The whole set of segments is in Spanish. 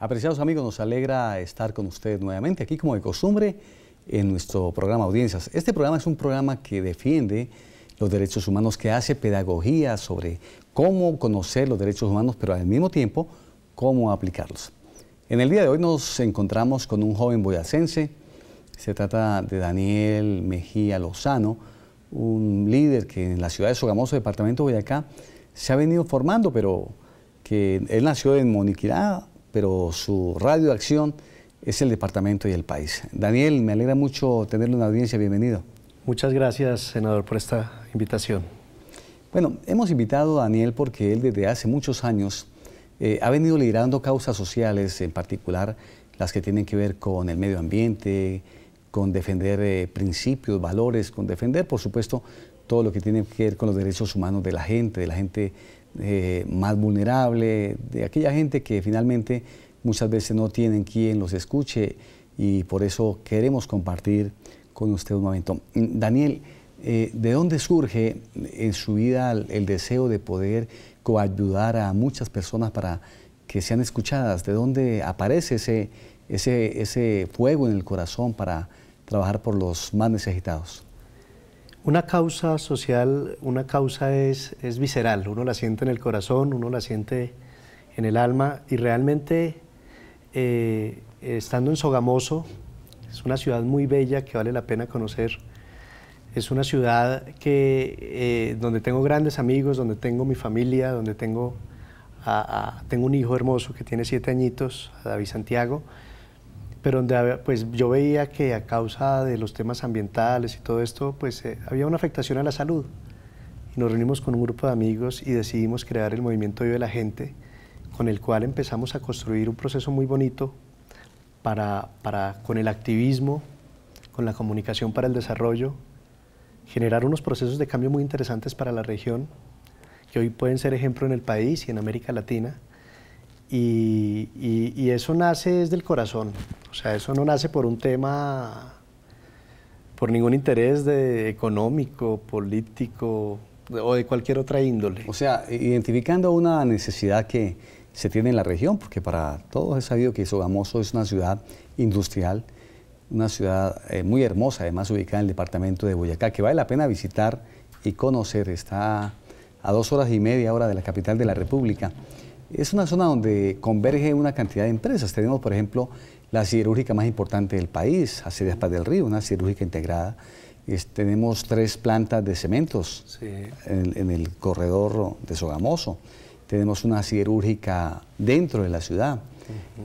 Apreciados amigos, nos alegra estar con ustedes nuevamente aquí como de costumbre en nuestro programa Audiencias. Este programa es un programa que defiende los derechos humanos, que hace pedagogía sobre cómo conocer los derechos humanos, pero al mismo tiempo cómo aplicarlos. En el día de hoy nos encontramos con un joven boyacense, se trata de Daniel Mejía Lozano, un líder que en la ciudad de Sogamoso, departamento de Boyacá, se ha venido formando, pero que él nació en Moniquirá, pero su radio de acción es el departamento y el país. Daniel, me alegra mucho tenerle en audiencia, bienvenido. Muchas gracias, senador, por esta invitación. Bueno, hemos invitado a Daniel porque él desde hace muchos años eh, ha venido liderando causas sociales, en particular las que tienen que ver con el medio ambiente, con defender eh, principios, valores, con defender, por supuesto, todo lo que tiene que ver con los derechos humanos de la gente, de la gente eh, más vulnerable, de aquella gente que finalmente muchas veces no tienen quien los escuche y por eso queremos compartir con usted un momento. Daniel, eh, ¿de dónde surge en su vida el, deseo de poder coayudar a muchas personas para que sean escuchadas? ¿De dónde aparece ese, ese, ese fuego en el corazón para trabajar por los más necesitados? Una causa social, una causa es, visceral, uno la siente en el corazón, uno la siente en el alma y realmente eh, estando en Sogamoso, es una ciudad muy bella que vale la pena conocer, es una ciudad que, eh, donde tengo grandes amigos, donde tengo mi familia, donde tengo, tengo un hijo hermoso que tiene siete añitos, David Santiago, pero donde pues yo veía que a causa de los temas ambientales y todo esto, pues eh, había una afectación a la salud. Y nos reunimos con un grupo de amigos y decidimos crear el movimiento de la Gente, con el cual empezamos a construir un proceso muy bonito para, con el activismo, con la comunicación para el desarrollo, generar unos procesos de cambio muy interesantes para la región, que hoy pueden ser ejemplo en el país y en América Latina y, eso nace desde el corazón, o sea, eso no nace por un tema, por ningún interés económico, político o de cualquier otra índole. O sea, identificando una necesidad que se tiene en la región, porque para todos es sabido que Sogamoso es una ciudad industrial, una ciudad eh, muy hermosa, además ubicada en el departamento de Boyacá, que vale la pena visitar y conocer, está a dos horas y media hora de la capital de la República. Es una zona donde converge una cantidad de empresas. Tenemos, por ejemplo, la siderúrgica más importante del país, Paz del Río, una siderúrgica integrada. tenemos tres plantas de cementos en, el corredor de Sogamoso. Tenemos una siderúrgica dentro de la ciudad.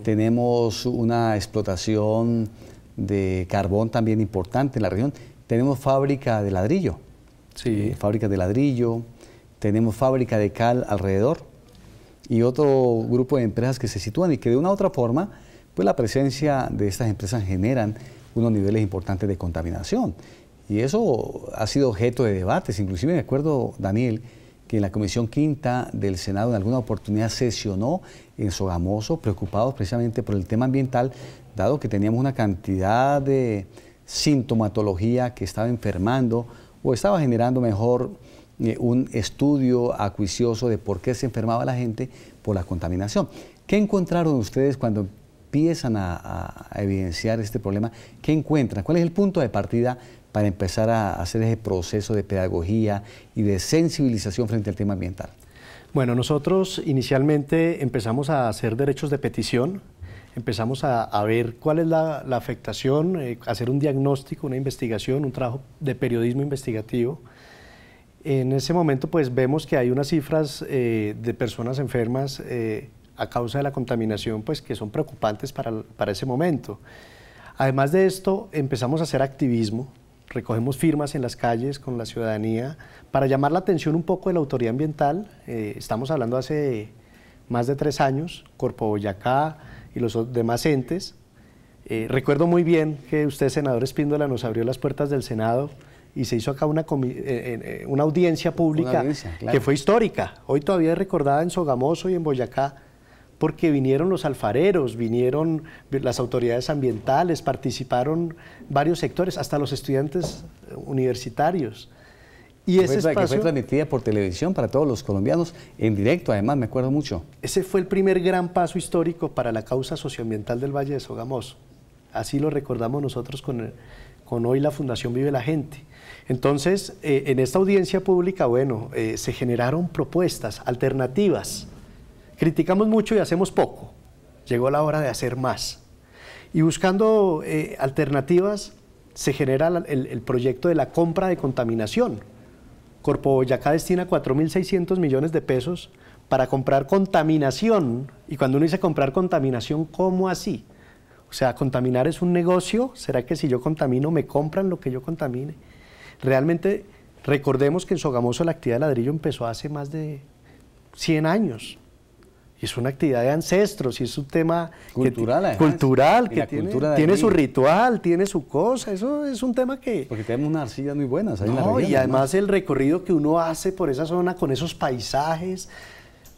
Tenemos una explotación de carbón también importante en la región. Tenemos fábrica de ladrillo. Eh, fábrica de ladrillo. Tenemos fábrica de cal alrededor y otro grupo de empresas que se sitúan y que de una u otra forma, pues la presencia de estas empresas generan unos niveles importantes de contaminación. Y eso ha sido objeto de debates. Inclusive me acuerdo, Daniel, que en la Comisión Quinta del Senado en alguna oportunidad sesionó en Sogamoso, preocupados precisamente por el tema ambiental, dado que teníamos una cantidad de sintomatología que estaba enfermando o estaba generando mejor eh, un estudio acuicioso de por qué se enfermaba la gente por la contaminación. ¿Qué encontraron ustedes cuando empiezan a, evidenciar este problema? ¿Qué encuentran? ¿Cuál es el punto de partida para empezar a hacer ese proceso de pedagogía y de sensibilización frente al tema ambiental? Bueno, nosotros inicialmente empezamos a hacer derechos de petición, empezamos a, ver cuál es la, afectación, eh, hacer un diagnóstico, una investigación, un trabajo de periodismo investigativo en ese momento pues vemos que hay unas cifras eh, de personas enfermas eh, a causa de la contaminación pues que son preocupantes para, ese momento. Además de esto empezamos a hacer activismo, recogemos firmas en las calles con la ciudadanía para llamar la atención un poco de la autoridad ambiental. Eh, estamos hablando hace más de tres años, Corpo Boyacá y los demás entes. recuerdo muy bien que usted, senador Espíndola, nos abrió las puertas del Senado y se hizo acá una, eh, eh, eh, una audiencia pública que fue histórica. Hoy todavía es recordada en Sogamoso y en Boyacá porque vinieron los alfareros, vinieron las autoridades ambientales, participaron varios sectores, hasta los estudiantes universitarios. Y ese fue, espacio, que fue transmitida por televisión para todos los colombianos, en directo además, me acuerdo mucho. Ese fue el primer gran paso histórico para la causa socioambiental del Valle de Sogamoso. Así lo recordamos nosotros con hoy la Fundación Vive la Gente. Entonces, eh, en esta audiencia pública, bueno, eh, se generaron propuestas, alternativas. Criticamos mucho y hacemos poco. Llegó la hora de hacer más. Y buscando eh, alternativas, se genera el, el, proyecto de la compra de contaminación. Corpo Boyacá destina 4.600 millones de pesos para comprar contaminación. Y cuando uno dice comprar contaminación, ¿cómo así? O sea, contaminar es un negocio. ¿Será que si yo contamino me compran lo que yo contamine? Realmente recordemos que en Sogamoso la actividad de ladrillo empezó hace más de 100 años. Y Es una actividad de ancestros y es un tema cultural, que, cultural, que tiene, su ritual, tiene su cosa. Eso es un tema que. Porque tenemos unas arcillas muy buenas ahí en la región, Y además el recorrido que uno hace por esa zona con esos paisajes.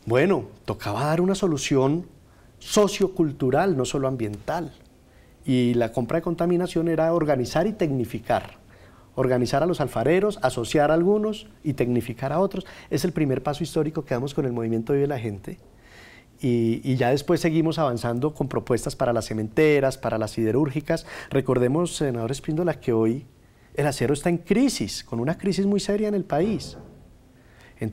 Bueno, tocaba dar una solución sociocultural, no solo ambiental. Y la compra de contaminación era organizar y tecnificar organizar a los alfareros, asociar a algunos y tecnificar a otros. Es el primer paso histórico que damos con el movimiento Vive la Gente. Y, ya después seguimos avanzando con propuestas para las cementeras, para las siderúrgicas. Recordemos, senador Espíndola, que hoy el acero está en crisis, con una crisis muy seria en el país. Eh,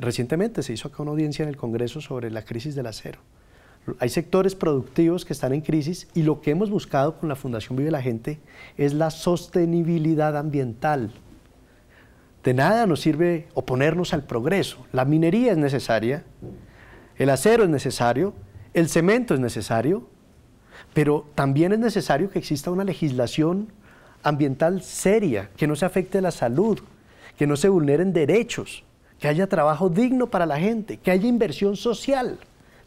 recientemente se hizo acá una audiencia en el Congreso sobre la crisis del acero. Hay sectores productivos que están en crisis y lo que hemos buscado con la Fundación Vive la Gente es la sostenibilidad ambiental. De nada nos sirve oponernos al progreso. La minería es necesaria, el acero es necesario, el cemento es necesario, pero también es necesario que exista una legislación ambiental seria, que no se afecte la salud, que no se vulneren derechos, que haya trabajo digno para la gente, que haya inversión social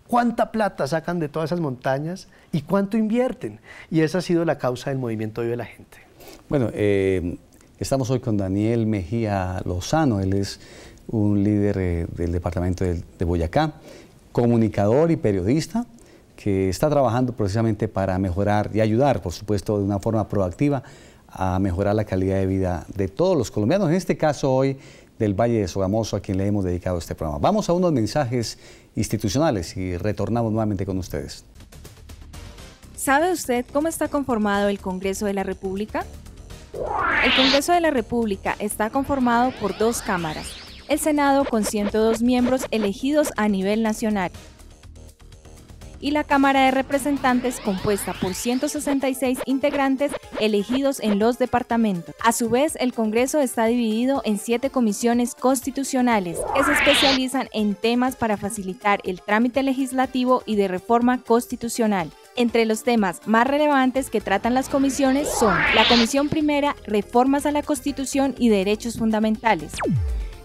cuánta plata sacan de todas esas montañas y cuánto invierten. Y esa ha sido la causa del movimiento de la Gente. Bueno, eh, estamos hoy con Daniel Mejía Lozano, él es un líder eh, del departamento de, de Boyacá, comunicador y periodista que está trabajando precisamente para mejorar y ayudar, por supuesto, de una forma proactiva a mejorar la calidad de vida de todos los colombianos, en este caso hoy del Valle de Sogamoso, a quien le hemos dedicado este programa. Vamos a unos mensajes institucionales y retornamos nuevamente con ustedes. ¿Sabe usted cómo está conformado el Congreso de la República? El Congreso de la República está conformado por dos cámaras, el Senado con 102 miembros elegidos a nivel nacional y la Cámara de Representantes compuesta por 166 integrantes elegidos en los departamentos. A su vez, el Congreso está dividido en siete comisiones constitucionales que se especializan en temas para facilitar el trámite legislativo y de reforma constitucional. Entre los temas más relevantes que tratan las comisiones son la Comisión Primera, Reformas a la Constitución y Derechos Fundamentales.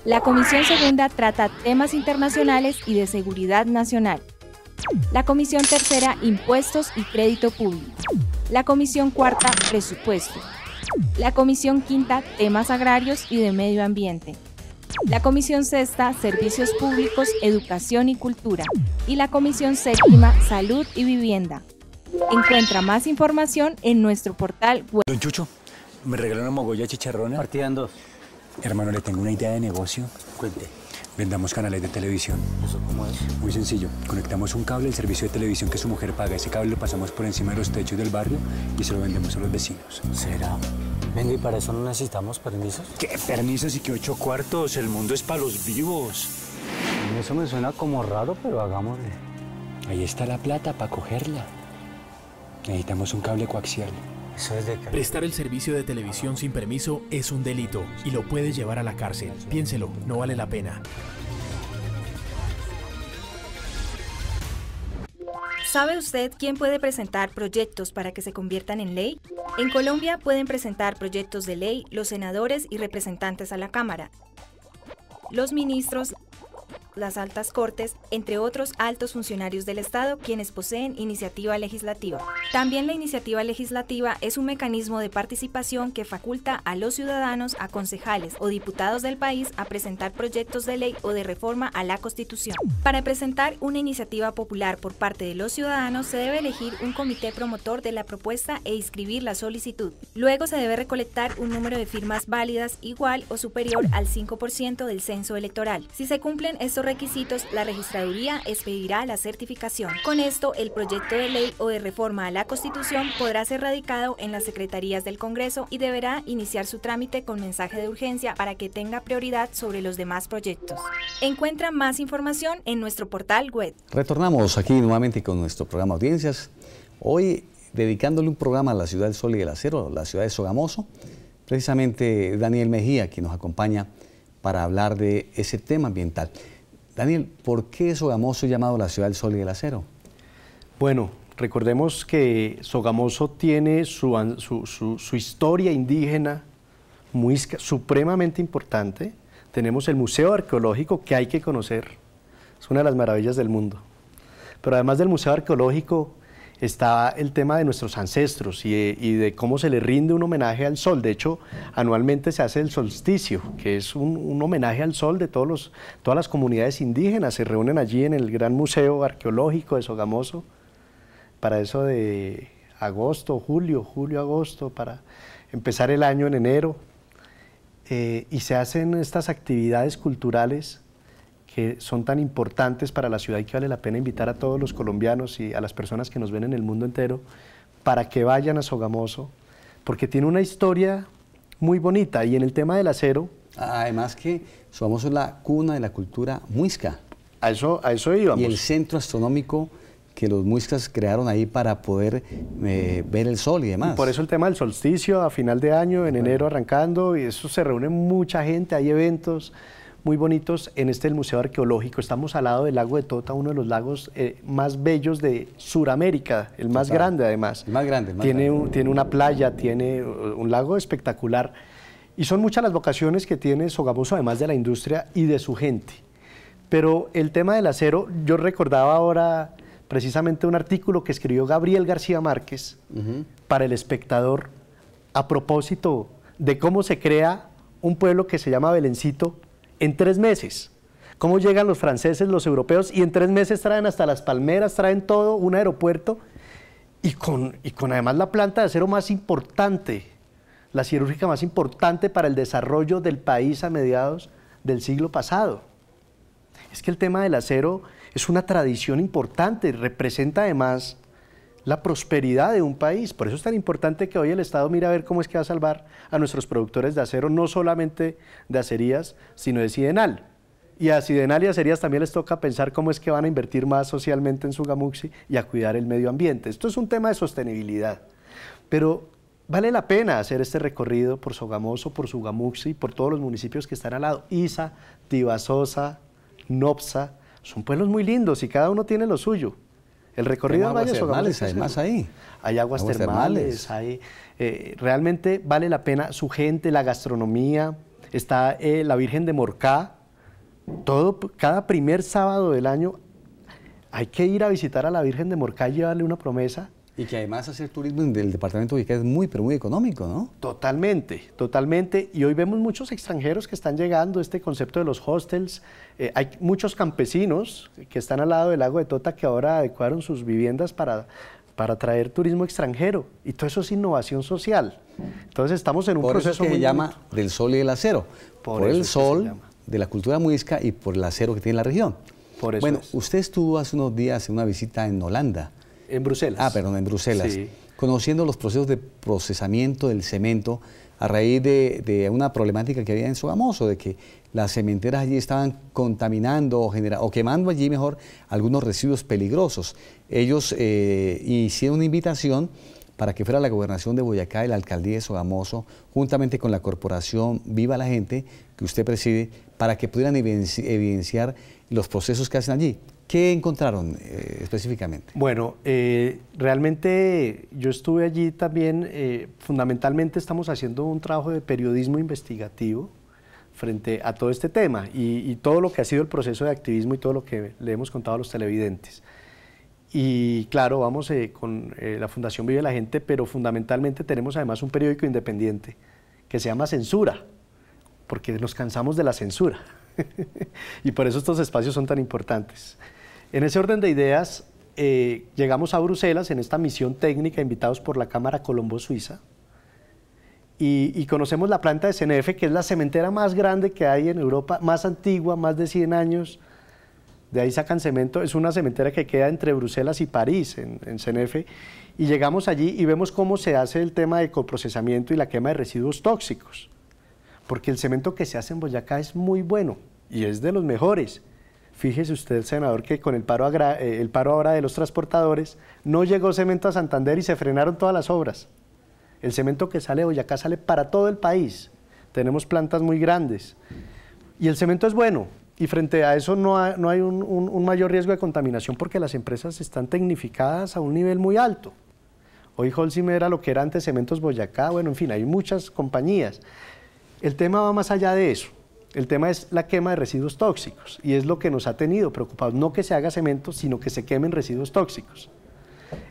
La Comisión Segunda trata temas internacionales y de seguridad nacional. La Comisión Tercera, Impuestos y Crédito Público. La Comisión Cuarta, Presupuesto. La Comisión Quinta, Temas Agrarios y de Medio Ambiente. La Comisión Sexta, Servicios Públicos, Educación y Cultura. Y la Comisión Séptima, Salud y Vivienda. Encuentra más información en nuestro portal web. Don Chucho, me regaló una mogolla chicharrona. Partida en dos. Hermano, le tengo una idea de negocio. Cuente. Vendamos canales de televisión. ¿Eso cómo es? Muy sencillo. Conectamos un cable al servicio de televisión que su mujer paga. Ese cable lo pasamos por encima de los techos del barrio y se lo vendemos a los vecinos. ¿Será? Venga, ¿y para eso no necesitamos permisos? ¿Qué permisos y qué ocho cuartos? El mundo es para los vivos. Eso me suena como raro, pero hagámosle. Ahí está la plata para cogerla. Necesitamos un cable coaxial. Prestar el servicio de televisión sin permiso es un delito y lo puede llevar a la cárcel. Piénselo, no vale la pena. ¿Sabe usted quién puede presentar proyectos para que se conviertan en ley? En Colombia pueden presentar proyectos de ley los senadores y representantes a la Cámara, los ministros las altas cortes, entre otros altos funcionarios del Estado quienes poseen iniciativa legislativa. También la iniciativa legislativa es un mecanismo de participación que faculta a los ciudadanos, a concejales o diputados del país a presentar proyectos de ley o de reforma a la Constitución. Para presentar una iniciativa popular por parte de los ciudadanos se debe elegir un comité promotor de la propuesta e inscribir la solicitud. Luego se debe recolectar un número de firmas válidas igual o superior al 5% del censo electoral. Si se cumplen estos requisitos, la registraduría expedirá la certificación. Con esto, el proyecto de ley o de reforma a la Constitución podrá ser radicado en las secretarías del Congreso y deberá iniciar su trámite con mensaje de urgencia para que tenga prioridad sobre los demás proyectos. Encuentra más información en nuestro portal web. Retornamos aquí nuevamente con nuestro programa Audiencias. Hoy dedicándole un programa a la ciudad del Sol y del Acero, la ciudad de Sogamoso, precisamente Daniel Mejía, que nos acompaña para hablar de ese tema ambiental. Daniel, ¿por qué Sogamoso es llamado la ciudad del sol y del acero? Bueno, recordemos que Sogamoso tiene su, su historia indígena muy, supremamente importante. Tenemos el Museo Arqueológico que hay que conocer. Es una de las maravillas del mundo. Pero además del Museo Arqueológico, está el tema de nuestros ancestros y de, cómo se le rinde un homenaje al sol. De hecho, anualmente se hace el solsticio, que es un, homenaje al sol de todos todas las comunidades indígenas. Se reúnen allí en el Gran Museo Arqueológico de Sogamoso para eso de agosto, julio, julio, agosto, para empezar el año en enero. Eh, y se hacen estas actividades culturales que son tan importantes para la ciudad y que vale la pena invitar a todos los colombianos y a las personas que nos ven en el mundo entero para que vayan a Sogamoso, porque tiene una historia muy bonita. Y en el tema del acero... Además que Sogamoso es la cuna de la cultura muisca. A eso, a eso íbamos. Y el centro astronómico que los muiscas crearon ahí para poder eh, ver el sol y demás. por eso el tema del solsticio a final de año, en enero arrancando, y eso se reúne mucha gente, hay eventos muy bonitos en este el Museo Arqueológico. Estamos al lado del lago de Tota, uno de los lagos eh, más bellos de Sudamérica, el más grande además. El más grande. tiene, tiene una playa, tiene uh, un lago espectacular. Y son muchas las vocaciones que tiene Sogamoso, además de la industria y de su gente. Pero el tema del acero, yo recordaba ahora precisamente un artículo que escribió Gabriel García Márquez para El Espectador a propósito de cómo se crea un pueblo que se llama Belencito en tres meses. ¿Cómo llegan los franceses, los europeos? Y en tres meses traen hasta las palmeras, traen todo, un aeropuerto y con, y con además la planta de acero más importante, la cirúrgica más importante para el desarrollo del país a mediados del siglo pasado. Es que el tema del acero es una tradición importante, representa además la prosperidad de un país. Por eso es tan importante que hoy el Estado mira a ver cómo es que va a salvar a nuestros productores de acero, no solamente de acerías, sino de Sidenal. Y a Sidenal y acerías también les toca pensar cómo es que van a invertir más socialmente en Sugamuxi y a cuidar el medio ambiente. Esto es un tema de sostenibilidad. Pero vale la pena hacer este recorrido por Sogamoso, por Sugamuxi, por todos los municipios que están al lado. Isa, Tibasosa, Nopsa, son pueblos muy lindos y cada uno tiene lo suyo. El recorrido hay aguas termales, más ahí. Hay aguas, termales, hay eh, realmente vale la pena su gente, la gastronomía, está eh, la Virgen de Morcá. Todo, cada primer sábado del año hay que ir a visitar a la Virgen de Morcá y llevarle una promesa y que además hacer turismo en el departamento ubicado es muy, pero muy económico, ¿no? Totalmente, totalmente. Y hoy vemos muchos extranjeros que están llegando, este concepto de los hostels. Eh, hay muchos campesinos que están al lado del lago de Tota que ahora adecuaron sus viviendas para, para traer turismo extranjero. Y todo eso es innovación social. Entonces estamos en un proceso eso que se llama del sol y del acero. Por, el sol de la cultura muisca y por el acero que tiene la región. Por bueno, usted estuvo hace unos días en una visita en Holanda. En Bruselas. Ah, perdón, en Bruselas. Conociendo los procesos de procesamiento del cemento a raíz de, una problemática que había en Sogamoso, de que las cementeras allí estaban contaminando o, o quemando allí mejor algunos residuos peligrosos. Ellos eh, hicieron una invitación para que fuera la gobernación de Boyacá y la alcaldía de Sogamoso, juntamente con la corporación Viva la Gente, que usted preside, para que pudieran evidenciar los procesos que hacen allí. ¿Qué encontraron eh, específicamente? Bueno, eh, realmente yo estuve allí también, eh, fundamentalmente estamos haciendo un trabajo de periodismo investigativo frente a todo este tema y, y, todo lo que ha sido el proceso de activismo y todo lo que le hemos contado a los televidentes. Y claro, vamos con la Fundación Vive la Gente, pero fundamentalmente tenemos además un periódico independiente que se llama Censura, porque nos cansamos de la censura. y por eso estos espacios son tan importantes. En ese orden de ideas, eh, llegamos a Bruselas en esta misión técnica invitados por la Cámara Colombo Suiza y, conocemos la planta de CNF, que es la cementera más grande que hay en Europa, más antigua, más de 100 años. De ahí sacan cemento. Es una cementera que queda entre Bruselas y París, en, en CNF. Y llegamos allí y vemos cómo se hace el tema de coprocesamiento y la quema de residuos tóxicos. Porque el cemento que se hace en Boyacá es muy bueno y es de los mejores Fíjese usted, senador, que con el paro, eh, el paro ahora de los transportadores no llegó cemento a Santander y se frenaron todas las obras. El cemento que sale de Boyacá sale para todo el país. Tenemos plantas muy grandes. Y el cemento es bueno. Y frente a eso no, hay un, un mayor riesgo de contaminación porque las empresas están tecnificadas a un nivel muy alto. Hoy Holcim era lo que era antes Cementos Boyacá, bueno, en fin, hay muchas compañías. El tema va más allá de eso. El tema es la quema de residuos tóxicos y es lo que nos ha tenido preocupados. No que se haga cemento, sino que se quemen residuos tóxicos.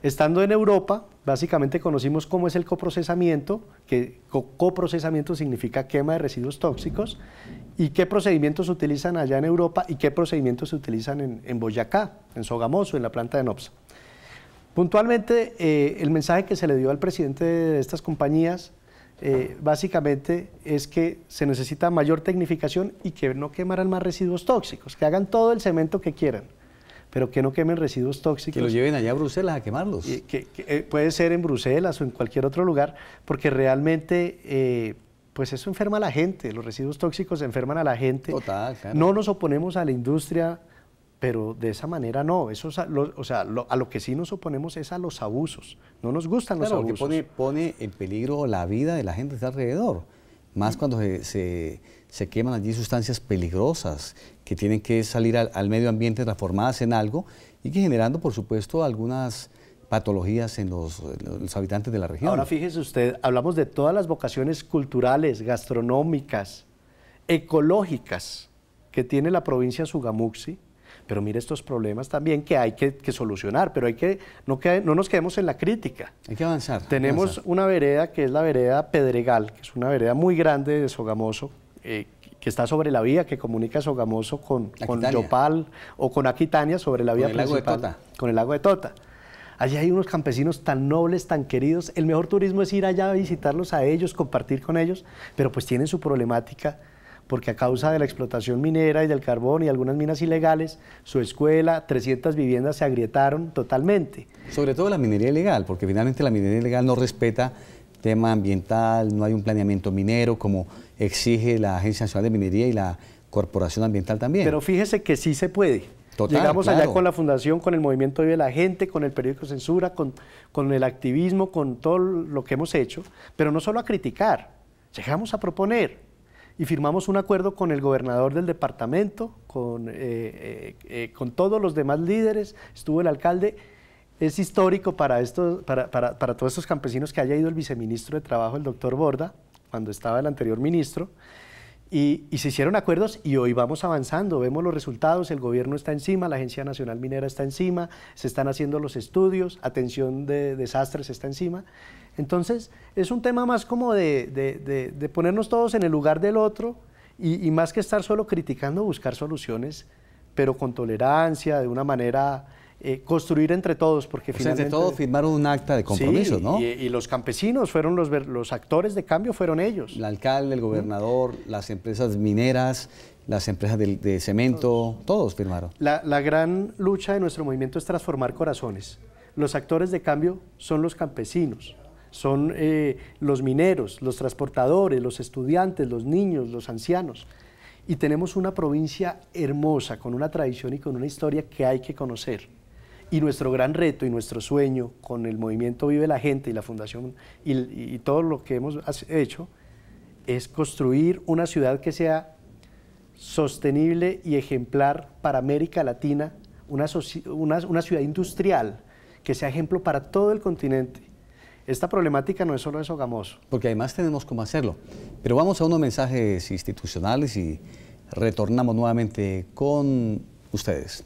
Estando en Europa, básicamente conocimos cómo es el coprocesamiento, que coprocesamiento significa quema de residuos tóxicos, y qué procedimientos se utilizan allá en Europa y qué procedimientos se utilizan en, Boyacá, en Sogamoso, en la planta de NOPSA. Puntualmente, eh, el mensaje que se le dio al presidente de estas compañías eh, básicamente es que se necesita mayor tecnificación y que no quemaran más residuos tóxicos, que hagan todo el cemento que quieran, pero que no quemen residuos tóxicos. Que lo lleven allá a Bruselas a quemarlos. que, eh, puede ser en Bruselas o en cualquier otro lugar, porque realmente... Eh, pues eso enferma a la gente, los residuos tóxicos enferman a la gente. Total, No nos oponemos a la industria pero de esa manera no. Eso a, lo, o sea, a lo que sí nos oponemos es a los abusos. No nos gustan los abusos. Porque pone, pone en peligro la vida de la gente que alrededor. Más cuando se, queman allí sustancias peligrosas que tienen que salir al, medio ambiente transformadas en algo y que generando, por supuesto, algunas patologías en los, habitantes de la región. Ahora fíjese usted, hablamos de todas las vocaciones culturales, gastronómicas, ecológicas que tiene la provincia Sugamuxi pero mire estos problemas también que hay que, solucionar, pero hay que no, que, no nos quedemos en la crítica. Hay que avanzar. Tenemos una vereda que es la vereda Pedregal, que es una vereda muy grande de Sogamoso, eh, que está sobre la vía que comunica Sogamoso con, con Yopal o con Aquitania, sobre la vía con el lago de Tota. con el lago de Tota. Allí hay unos campesinos tan nobles, tan queridos. El mejor turismo es ir allá a visitarlos a ellos, compartir con ellos, pero pues tienen su problemática porque a causa de la explotación minera y del carbón y algunas minas ilegales, su escuela, 300 viviendas se agrietaron totalmente. Sobre todo la minería ilegal, porque finalmente la minería ilegal no respeta tema ambiental, no hay un planeamiento minero como exige la Agencia Nacional de Minería y la Corporación Ambiental también. Pero fíjese que sí se puede. Total, Llegamos allá con la fundación, con el movimiento de la Gente, con el periódico Censura, con, con el activismo, con todo lo que hemos hecho, pero no solo a criticar, llegamos a proponer y firmamos un acuerdo con el gobernador del departamento, con, eh, eh, eh, con todos los demás líderes, estuvo el alcalde. Es histórico para, para, para todos estos campesinos que haya ido el viceministro de Trabajo, el doctor Borda, cuando estaba el anterior ministro. Y, se hicieron acuerdos y hoy vamos avanzando, vemos los resultados, el gobierno está encima, la Agencia Nacional Minera está encima, se están haciendo los estudios, atención de desastres está encima. Entonces, es un tema más como de, ponernos todos en el lugar del otro y, más que estar solo criticando, buscar soluciones, pero con tolerancia, de una manera eh, construir entre todos, porque finalmente... entre todos firmaron un acta de compromiso, ¿no? Y, los campesinos fueron los, actores de cambio, fueron ellos. El alcalde, el gobernador, las empresas mineras, las empresas de, cemento, todos, firmaron. La, gran lucha de nuestro movimiento es transformar corazones. Los actores de cambio son los campesinos, son eh, los mineros, los transportadores, los estudiantes, los niños, los ancianos. Y tenemos una provincia hermosa, con una tradición y con una historia que hay que conocer. Y nuestro gran reto y nuestro sueño con el movimiento Vive la Gente y la Fundación y, todo lo que hemos hecho es construir una ciudad que sea sostenible y ejemplar para América Latina, una, una, ciudad industrial que sea ejemplo para todo el continente. Esta problemática no es solo de Sogamoso. Porque además tenemos cómo hacerlo. Pero vamos a unos mensajes institucionales y retornamos nuevamente con ustedes.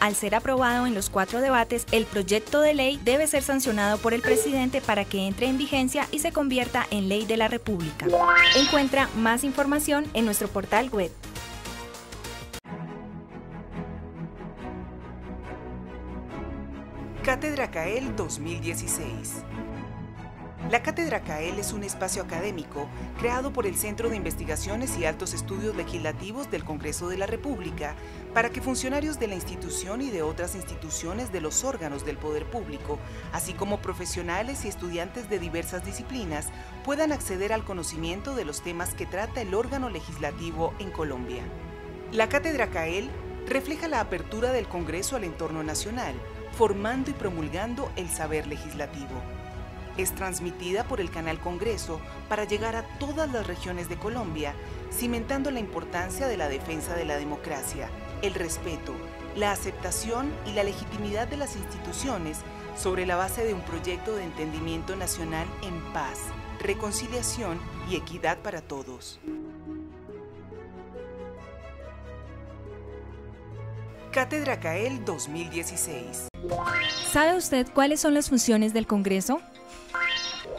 Al ser aprobado en los cuatro debates, el proyecto de ley debe ser sancionado por el presidente para que entre en vigencia y se convierta en ley de la República. Encuentra más información en nuestro portal web. Cátedra CAEL 2016 la Cátedra CAEL es un espacio académico creado por el Centro de Investigaciones y Altos Estudios Legislativos del Congreso de la República para que funcionarios de la institución y de otras instituciones de los órganos del poder público, así como profesionales y estudiantes de diversas disciplinas, puedan acceder al conocimiento de los temas que trata el órgano legislativo en Colombia. La Cátedra CAEL refleja la apertura del Congreso al entorno nacional, formando y promulgando el saber legislativo es transmitida por el canal Congreso para llegar a todas las regiones de Colombia, cimentando la importancia de la defensa de la democracia, el respeto, la aceptación y la legitimidad de las instituciones sobre la base de un proyecto de entendimiento nacional en paz, reconciliación y equidad para todos. Cátedra CAEL 2016. ¿Sabe usted cuáles son las funciones del Congreso?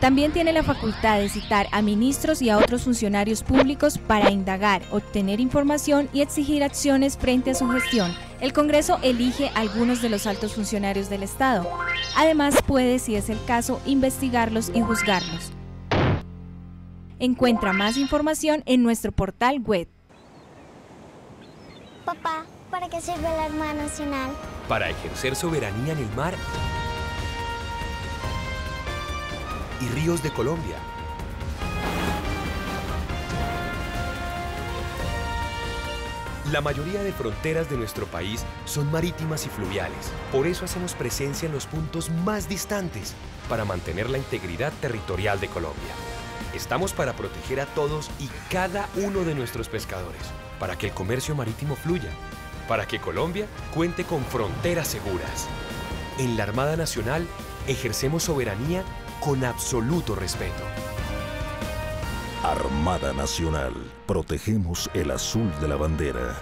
También tiene la facultad de citar a ministros y a otros funcionarios públicos para indagar, obtener información y exigir acciones frente a su gestión. El Congreso elige a algunos de los altos funcionarios del Estado. Además puede, si es el caso, investigarlos y juzgarlos. Encuentra más información en nuestro portal web. Papá, ¿para qué sirve la Armada Nacional? Para ejercer soberanía en el mar y ríos de Colombia. La mayoría de fronteras de nuestro país son marítimas y fluviales. Por eso hacemos presencia en los puntos más distantes para mantener la integridad territorial de Colombia. Estamos para proteger a todos y cada uno de nuestros pescadores, para que el comercio marítimo fluya, para que Colombia cuente con fronteras seguras. En la Armada Nacional ejercemos soberanía con absoluto respeto. Armada Nacional, protegemos el azul de la bandera.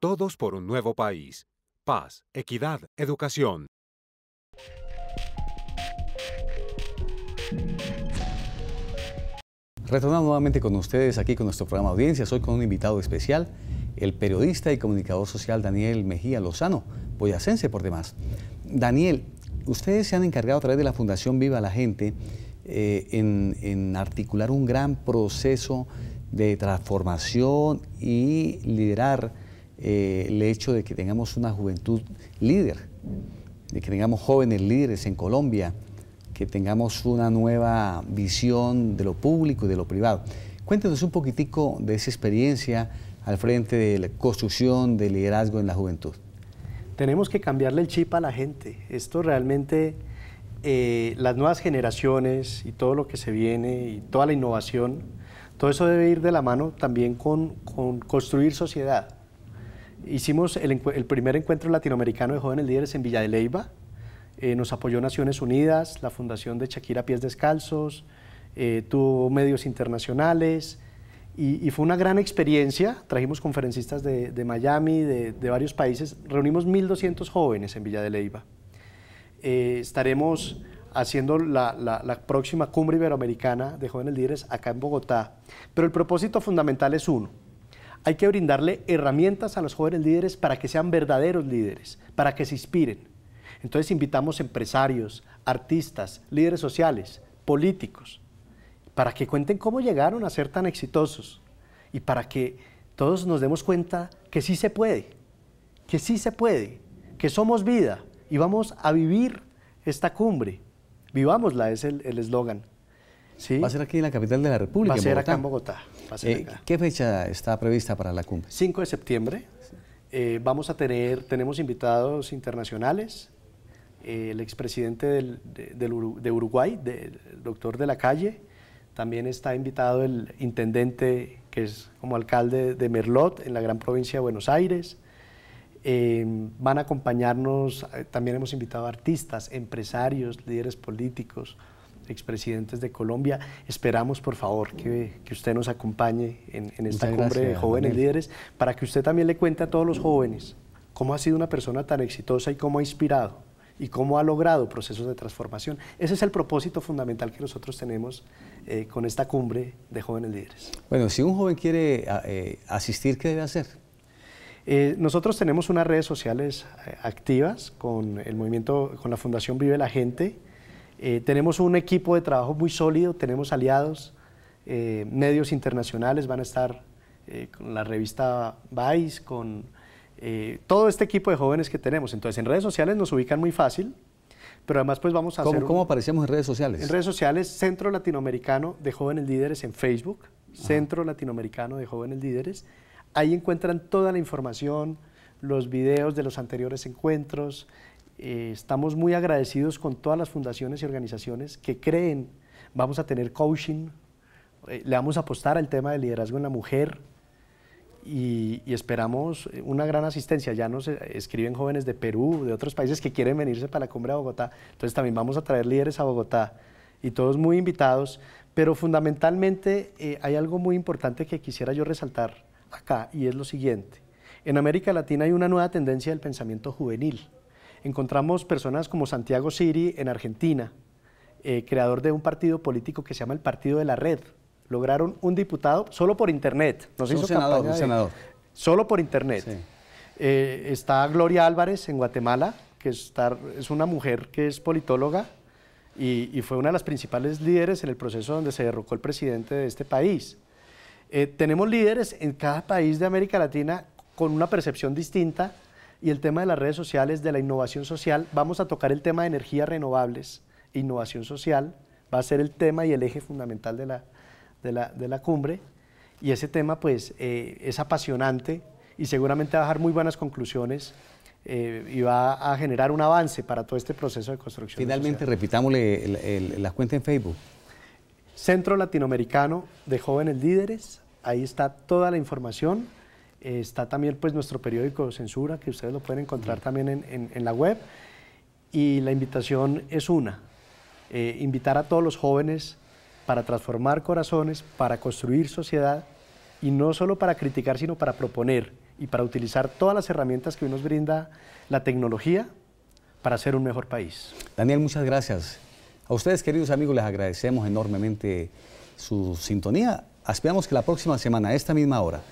Todos por un nuevo país. Paz, equidad, educación. Retornamos nuevamente con ustedes aquí con nuestro programa audiencia... hoy con un invitado especial, el periodista y comunicador social Daniel Mejía Lozano, boyacense por demás. Daniel, ustedes se han encargado a través de la Fundación Viva la Gente eh, en, articular un gran proceso de transformación y liderar eh, el hecho de que tengamos una juventud líder, de que tengamos jóvenes líderes en Colombia, que tengamos una nueva visión de lo público y de lo privado. Cuéntenos un poquitico de esa experiencia al frente de la construcción de liderazgo en la juventud tenemos que cambiarle el chip a la gente. Esto realmente, eh, las nuevas generaciones y todo lo que se viene y toda la innovación, todo eso debe ir de la mano también con, con construir sociedad. Hicimos el, primer encuentro latinoamericano de jóvenes líderes en Villa de Leyva. Eh, nos apoyó Naciones Unidas, la Fundación de Shakira Pies Descalzos, eh, tuvo medios internacionales, y, fue una gran experiencia. Trajimos conferencistas de, Miami, de, varios países. Reunimos 1.200 jóvenes en Villa de Leiva. Eh, estaremos haciendo la, próxima cumbre iberoamericana de jóvenes líderes acá en Bogotá. Pero el propósito fundamental es uno. Hay que brindarle herramientas a los jóvenes líderes para que sean verdaderos líderes, para que se inspiren. Entonces invitamos empresarios, artistas, líderes sociales, políticos, para que cuenten cómo llegaron a ser tan exitosos y para que todos nos demos cuenta que sí se puede, que sí se puede, que somos vida y vamos a vivir esta cumbre. Vivámosla es el eslogan. Va a ser aquí en la capital de la República. Va a ser acá en Bogotá. Eh, ¿Qué fecha está prevista para la cumbre? 5 de septiembre. Eh, vamos a tener, tenemos invitados internacionales. Eh, el expresidente de, Uruguay, el doctor de la calle, también está invitado el intendente, que es como alcalde de Merlot, en la gran provincia de Buenos Aires. Em, van a acompañarnos, eh, también hemos invitado artistas, empresarios, líderes políticos, expresidentes de Colombia. Esperamos, por favor, que, usted nos acompañe en, esta cumbre de jóvenes líderes, para que usted también le cuente a todos los jóvenes cómo ha sido una persona tan exitosa y cómo ha inspirado y cómo ha logrado procesos de transformación. Ese es el propósito fundamental que nosotros tenemos eh, con esta cumbre de jóvenes líderes. Bueno, si un joven quiere eh, asistir, ¿qué debe hacer? Eh, nosotros tenemos unas redes sociales activas con el movimiento, con la Fundación Vive la Gente. tenemos un equipo de trabajo muy sólido, tenemos aliados, medios internacionales van a estar con la revista Vice, con eh, todo este equipo de jóvenes que tenemos. Entonces, en redes sociales nos ubican muy fácil, pero además pues vamos a ¿Cómo, ¿Cómo aparecemos en redes sociales? En redes sociales, Centro Latinoamericano de Jóvenes Líderes en Facebook, Centro Latinoamericano de Jóvenes Líderes. Ahí encuentran toda la información, los videos de los anteriores encuentros. Eh, estamos muy agradecidos con todas las fundaciones y organizaciones que creen, vamos a tener coaching, eh, le vamos a apostar al tema del liderazgo en la mujer, y, esperamos eh, una gran asistencia. Ya nos eh, escriben jóvenes de Perú, de otros países que quieren venirse para la cumbre a Bogotá. Entonces también vamos a traer líderes a Bogotá y todos muy invitados. Pero fundamentalmente eh, hay algo muy importante que quisiera yo resaltar acá y es lo siguiente. En América Latina hay una nueva tendencia del pensamiento juvenil. Encontramos personas como Santiago Siri en Argentina, creador de un partido político que se llama el Partido de la Red, lograron un diputado solo por internet. no se hizo senador, Solo por internet. Eh, está Gloria Álvarez en Guatemala, que es una mujer que es politóloga y, fue una de las principales líderes en el proceso donde se derrocó el presidente de este país. Eh, tenemos líderes en cada país de América Latina con una percepción distinta y el tema de las redes sociales, de la innovación social. Vamos a tocar el tema de energías renovables, innovación social, va a ser el tema y el eje fundamental de la, de la, cumbre. Y ese tema pues eh, es apasionante y seguramente va a dar muy buenas conclusiones eh, y va a generar un avance para todo este proceso de construcción. Finalmente, repitámosle la cuenta en Facebook. Centro Latinoamericano de Jóvenes Líderes, ahí está toda la información. Eh, está también pues nuestro periódico Censura, que ustedes lo pueden encontrar también en, la web. Y la invitación es una, invitar a todos los jóvenes para transformar corazones, para construir sociedad y no solo para criticar, sino para proponer y para utilizar todas las herramientas que hoy nos brinda la tecnología para ser un mejor país. Daniel, muchas gracias. A ustedes, queridos amigos, les agradecemos enormemente su sintonía. Esperamos que la próxima semana, a esta misma hora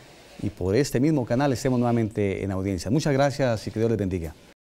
y por este mismo canal, estemos nuevamente en audiencia. Muchas gracias y que Dios les bendiga.